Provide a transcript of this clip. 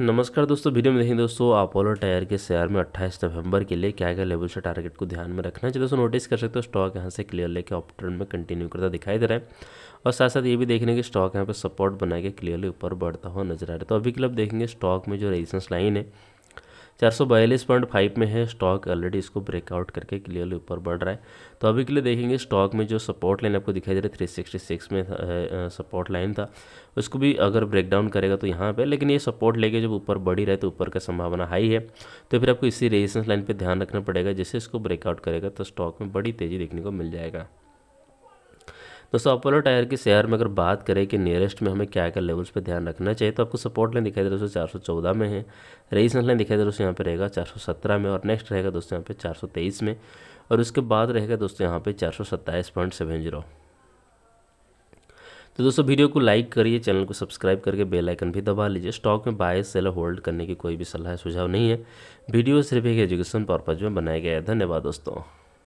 नमस्कार दोस्तों वीडियो में देखें दोस्तों अपोलो टायर के शेयर में 28 नवंबर के लिए क्या क्या लेवल से टारगेट को ध्यान में रखना चाहिए दोस्तों नोटिस कर सकते हो स्टॉक यहाँ से क्लियर लेके ऑप ट्रेंड में कंटिन्यू करता दिखाई दे रहा है और साथ साथ ये भी देखने कि स्टॉक यहाँ पर सपोर्ट बना के क्लियरली ऊपर बढ़ता हुआ नजर आ रहा है तो अभी के लिए देखेंगे स्टॉक में जो रेजिस्टेंस लाइन है 442.5 में है स्टॉक ऑलरेडी इसको ब्रेकआउट करके क्लियरली ऊपर बढ़ रहा है तो अभी के लिए देखेंगे स्टॉक में जो सपोर्ट लाइन आपको दिखाई दे रहा है 366 में सपोर्ट लाइन था उसको भी अगर ब्रेकडाउन करेगा तो यहाँ पे लेकिन ये सपोर्ट लेके जब ऊपर बढ़ी रहे तो ऊपर का संभावना हाई है तो फिर आपको इसी रेजिस्टेंस लाइन पर ध्यान रखना पड़ेगा जैसे इसको ब्रेकआउट करेगा तो स्टॉक में बड़ी तेज़ी देखने को मिल जाएगा दोस्तों अपोलो टायर के शेयर में अगर बात करें कि नियरेस्ट में हमें क्या क्या लेवल्स पर ध्यान रखना चाहिए तो आपको सपोर्ट लाइन दिखाई दे दोस्तों चार सौ चौदह में है रेजिस्टेंस लाइन दिखाई दे दोस्तों यहाँ पे रहेगा चार सौ सत्रह में और नेक्स्ट रहेगा दोस्तों यहाँ पे चार सौ तेईस में और उसके बाद रहेगा दोस्तों यहाँ पे चार सौ सत्ताईस पॉइंट सेवन जीरो तो दोस्तों वीडियो को लाइक करिए चैनल को सब्सक्राइब करके बेल आइकन भी दबा लीजिए स्टॉक में बाय सेल होल्ड करने की कोई भी सलाह सुझाव नहीं है वीडियो सिर्फ एक एजुकेशन पर्पज़ में बनाया गया है धन्यवाद दोस्तों